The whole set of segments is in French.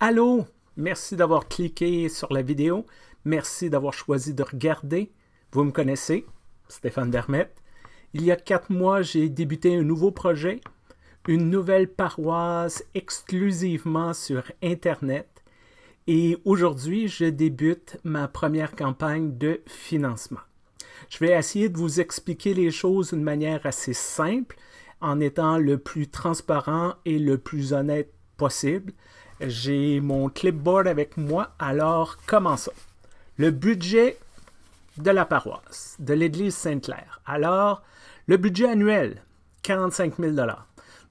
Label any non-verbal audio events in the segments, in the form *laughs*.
Allô, merci d'avoir cliqué sur la vidéo. Merci d'avoir choisi de regarder. Vous me connaissez, Stéphane Vermette. Il y a quatre mois, j'ai débuté un nouveau projet, une nouvelle paroisse exclusivement sur Internet. Et aujourd'hui, je débute ma première campagne de financement. Je vais essayer de vous expliquer les choses d'une manière assez simple, en étant le plus transparent et le plus honnête possible, j'ai mon clipboard avec moi, alors commençons. Le budget de la paroisse, de l'église Sainte-Claire. Alors, le budget annuel, 45 000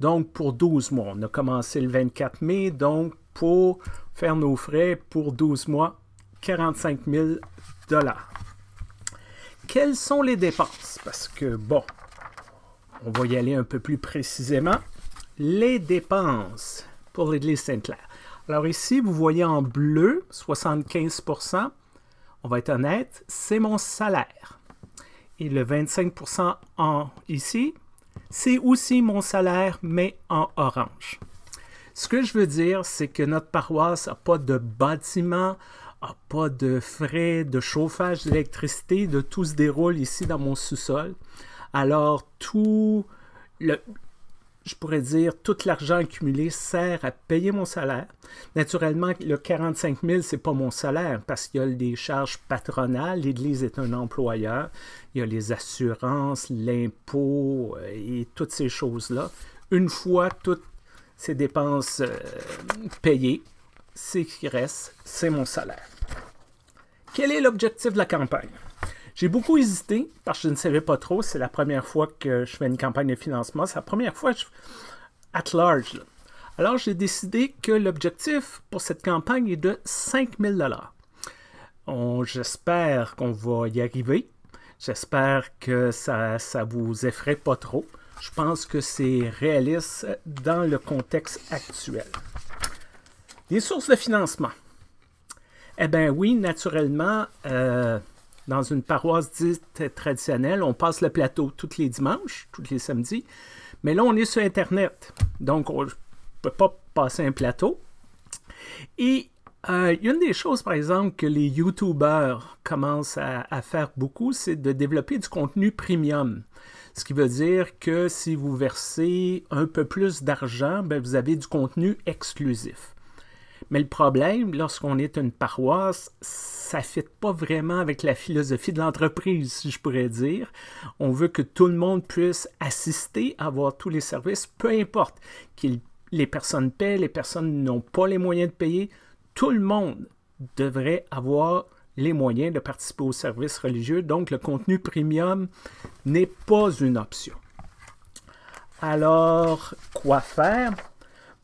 Donc, pour 12 mois, on a commencé le 24 mai, donc pour faire nos frais pour 12 mois, 45 000 Quelles sont les dépenses? Parce que, bon, on va y aller un peu plus précisément. Les dépenses pour l'église Sainte-Claire. Alors ici, vous voyez en bleu, 75%, on va être honnête, c'est mon salaire. Et le 25% en ici, c'est aussi mon salaire, mais en orange. Ce que je veux dire, c'est que notre paroisse n'a pas de bâtiment, n'a pas de frais, de chauffage, d'électricité, de tout se déroule ici dans mon sous-sol. Alors tout le, je pourrais dire, tout l'argent accumulé sert à payer mon salaire. Naturellement, le 45 000, ce n'est pas mon salaire parce qu'il y a des charges patronales. L'Église est un employeur. Il y a les assurances, l'impôt euh, et toutes ces choses-là. Une fois toutes ces dépenses euh, payées, ce qui reste, c'est mon salaire. Quel est l'objectif de la campagne? J'ai beaucoup hésité parce que je ne savais pas trop. C'est la première fois que je fais une campagne de financement. C'est la première fois at large. Alors, j'ai décidé que l'objectif pour cette campagne est de 5000 J'espère qu'on va y arriver. J'espère que ça ne vous effraie pas trop. Je pense que c'est réaliste dans le contexte actuel. Les sources de financement. Eh bien oui, naturellement, euh, dans une paroisse dite traditionnelle. On passe le plateau tous les dimanches, tous les samedis. Mais là, on est sur Internet. Donc, on ne peut pas passer un plateau. Et euh, une des choses, par exemple, que les YouTubeurs commencent à faire beaucoup, c'est de développer du contenu premium. Ce qui veut dire que si vous versez un peu plus d'argent, ben, vous avez du contenu exclusif. Mais le problème, lorsqu'on est une paroisse, ça ne fit pas vraiment avec la philosophie de l'entreprise, si je pourrais dire. On veut que tout le monde puisse assister, avoir tous les services, peu importe que les personnes paient, les personnes n'ont pas les moyens de payer, tout le monde devrait avoir les moyens de participer aux services religieux. Donc, le contenu premium n'est pas une option. Alors, quoi faire?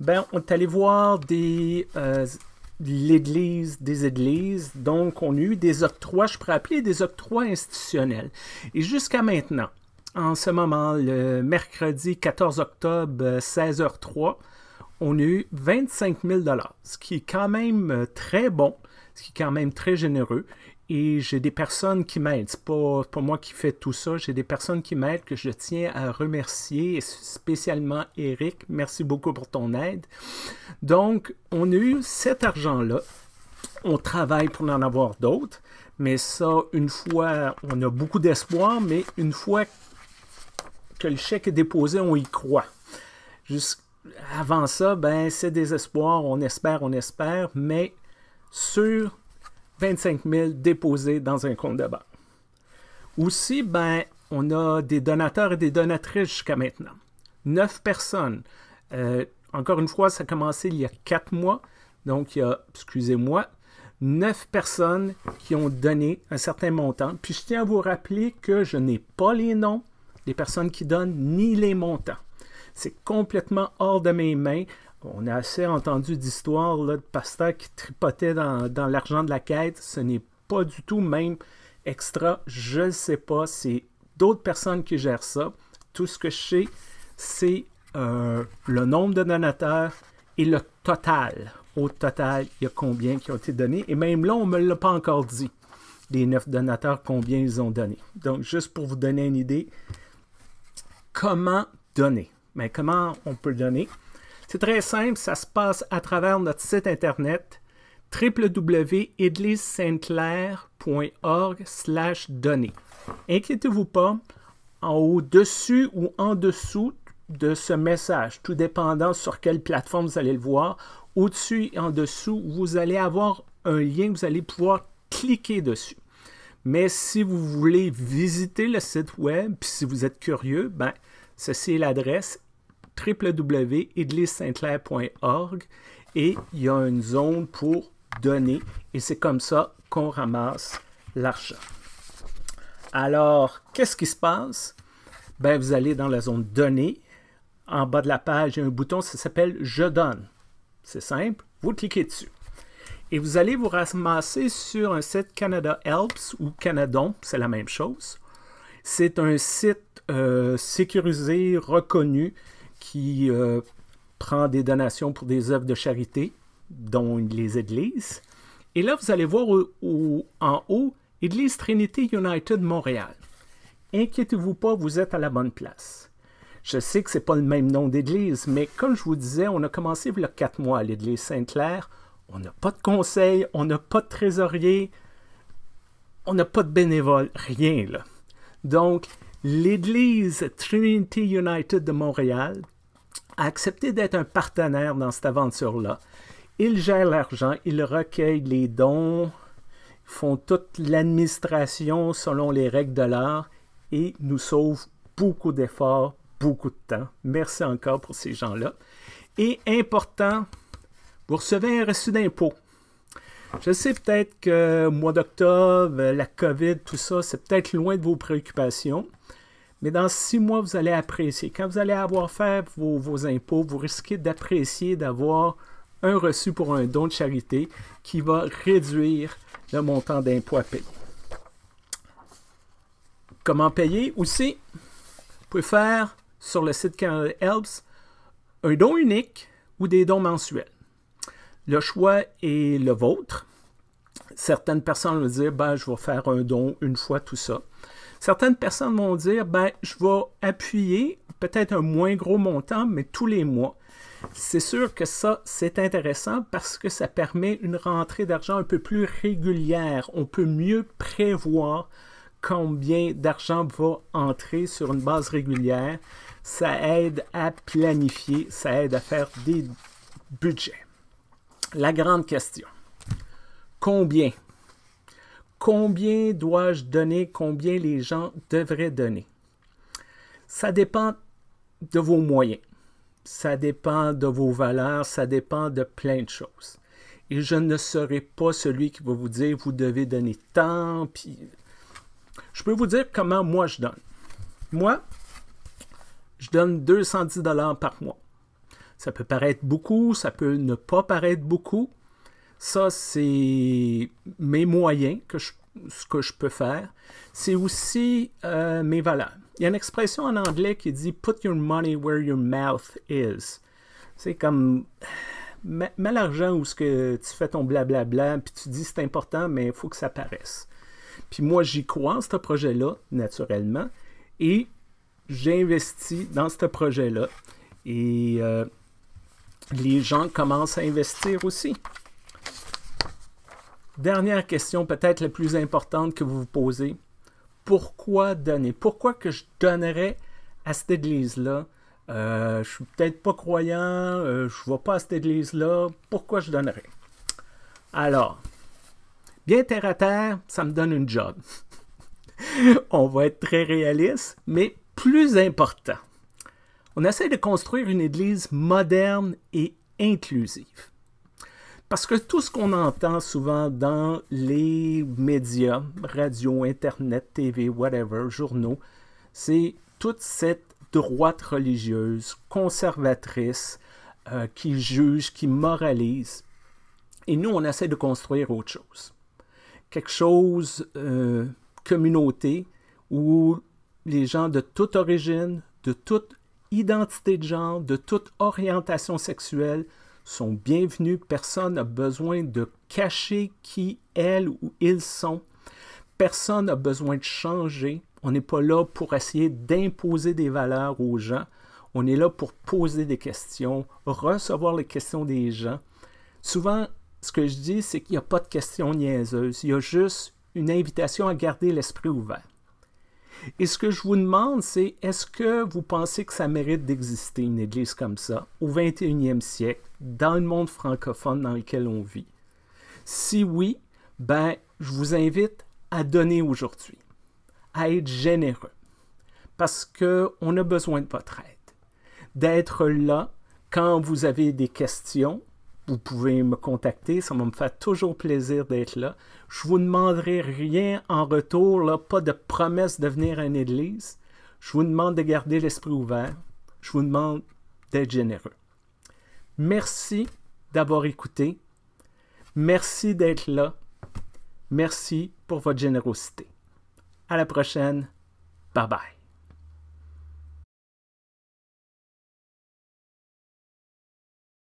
Ben, on est allé voir des euh, l'église des églises. Donc, on a eu des octrois, je pourrais appeler des octrois institutionnels. Et jusqu'à maintenant, en ce moment, le mercredi 14 octobre, 16h03, euh, on a eu 25 000 ce qui est quand même euh, très bon, ce qui est quand même très généreux et j'ai des personnes qui m'aident. Ce pas, pas moi qui fais tout ça. J'ai des personnes qui m'aident que je tiens à remercier, spécialement Eric. Merci beaucoup pour ton aide. Donc, on a eu cet argent-là. On travaille pour en avoir d'autres. Mais ça, une fois, on a beaucoup d'espoir, mais une fois que le chèque est déposé, on y croit. Juste avant ça, ben, c'est espoirs. On espère, on espère, mais sur 25 000 déposés dans un compte de banque. Aussi, ben, on a des donateurs et des donatrices jusqu'à maintenant. Neuf personnes. Euh, encore une fois, ça a commencé il y a quatre mois. Donc, il y a, excusez-moi, neuf personnes qui ont donné un certain montant. Puis, je tiens à vous rappeler que je n'ai pas les noms des personnes qui donnent ni les montants. C'est complètement hors de mes mains. On a assez entendu d'histoires de pasteurs qui tripotaient dans, l'argent de la quête. Ce n'est pas du tout même extra. Je ne sais pas. C'est d'autres personnes qui gèrent ça. Tout ce que je sais, c'est euh, le nombre de donateurs et le total. Au total, il y a combien qui ont été donnés. Et même là, on ne me l'a pas encore dit. Les neuf donateurs, combien ils ont donné. Donc, juste pour vous donner une idée, comment donner? Mais comment on peut donner? C'est très simple, ça se passe à travers notre site internet www.églisesainteclaire.org slash données. Inquiétez-vous pas, en au-dessus ou en dessous de ce message, tout dépendant sur quelle plateforme vous allez le voir, au-dessus et en dessous, vous allez avoir un lien, vous allez pouvoir cliquer dessus. Mais si vous voulez visiter le site web, puis si vous êtes curieux, ben, ceci est l'adresse www.idlissaint-clair.org et il y a une zone pour donner et c'est comme ça qu'on ramasse l'argent. Alors, qu'est-ce qui se passe? Ben, vous allez dans la zone donner. En bas de la page, il y a un bouton, ça s'appelle Je donne. C'est simple, vous cliquez dessus. Et vous allez vous ramasser sur un site Canada Helps ou Canadon, c'est la même chose. C'est un site euh, sécurisé, reconnu, qui euh, prend des donations pour des œuvres de charité, dont les églises. Et là, vous allez voir au, en haut, Église Trinity United Montréal. Inquiétez-vous pas, vous êtes à la bonne place. Je sais que ce n'est pas le même nom d'église, mais comme je vous disais, on a commencé il y a quatre mois à l'église Sainte-Claire. On n'a pas de conseil, on n'a pas de trésorier, on n'a pas de bénévole, rien là. Donc, l'église Trinity United de Montréal accepter d'être un partenaire dans cette aventure-là. Ils gèrent l'argent, ils recueillent les dons, font toute l'administration selon les règles de l'art et nous sauvent beaucoup d'efforts, beaucoup de temps. Merci encore pour ces gens-là. Et important, vous recevez un reçu d'impôt. Je sais peut-être que mois d'octobre, la COVID, tout ça, c'est peut-être loin de vos préoccupations. Mais dans six mois, vous allez apprécier. Quand vous allez avoir fait vos, impôts, vous risquez d'apprécier d'avoir un reçu pour un don de charité qui va réduire le montant d'impôts à payer. Comment payer aussi? Vous pouvez faire sur le site Canada Helps un don unique ou des dons mensuels. Le choix est le vôtre. Certaines personnes vont dire ben, je vais faire un don une fois, tout ça. Certaines personnes vont dire, ben, je vais appuyer peut-être un moins gros montant, mais tous les mois. C'est sûr que ça, c'est intéressant parce que ça permet une rentrée d'argent un peu plus régulière. On peut mieux prévoir combien d'argent va entrer sur une base régulière. Ça aide à planifier, ça aide à faire des budgets. La grande question, combien combien dois-je donner, combien les gens devraient donner. Ça dépend de vos moyens, ça dépend de vos valeurs, ça dépend de plein de choses. Et je ne serai pas celui qui va vous dire vous devez donner tant, puis je peux vous dire comment moi je donne. Moi, je donne 210 dollars par mois. Ça peut paraître beaucoup, ça peut ne pas paraître beaucoup, ça, c'est mes moyens, que je, ce que je peux faire. C'est aussi euh, mes valeurs. Il y a une expression en anglais qui dit Put your money where your mouth is. C'est comme mets, l'argent où ce que tu fais ton blablabla, puis tu dis c'est important, mais il faut que ça paraisse. Puis moi, j'y crois en ce projet-là, naturellement, et j'investis dans ce projet-là. Et euh, les gens commencent à investir aussi. Dernière question, peut-être la plus importante que vous vous posez. Pourquoi donner? Pourquoi que je donnerais à cette église-là? Je euh, je suis peut-être pas croyant, euh, je ne vais pas à cette église-là. Pourquoi je donnerais? Alors, bien terre à terre, ça me donne une job. *laughs* On va être très réaliste, mais plus important, on essaie de construire une église moderne et inclusive. Parce que tout ce qu'on entend souvent dans les médias, radio, internet, TV, whatever, journaux, c'est toute cette droite religieuse, conservatrice, euh, qui juge, qui moralise. Et nous, on essaie de construire autre chose. Quelque chose, euh, communauté, où les gens de toute origine, de toute identité de genre, de toute orientation sexuelle, sont bienvenus. Personne n'a besoin de cacher qui elles ou ils sont. Personne n'a besoin de changer. On n'est pas là pour essayer d'imposer des valeurs aux gens. On est là pour poser des questions, recevoir les questions des gens. Souvent, ce que je dis, c'est qu'il n'y a pas de questions niaiseuses. Il y a juste une invitation à garder l'esprit ouvert. Et ce que je vous demande, c'est est-ce que vous pensez que ça mérite d'exister, une église comme ça, au 21e siècle, dans le monde francophone dans lequel on vit? Si oui, ben, je vous invite à donner aujourd'hui, à être généreux, parce qu'on a besoin de votre aide, d'être là quand vous avez des questions, vous pouvez me contacter. Ça va me faire toujours plaisir d'être là. Je vous demanderai rien en retour, pas de promesse de venir à une église. Je vous demande de garder l'esprit ouvert. Je vous demande d'être généreux. Merci d'avoir écouté. Merci d'être là. Merci pour votre générosité. À la prochaine. Bye bye.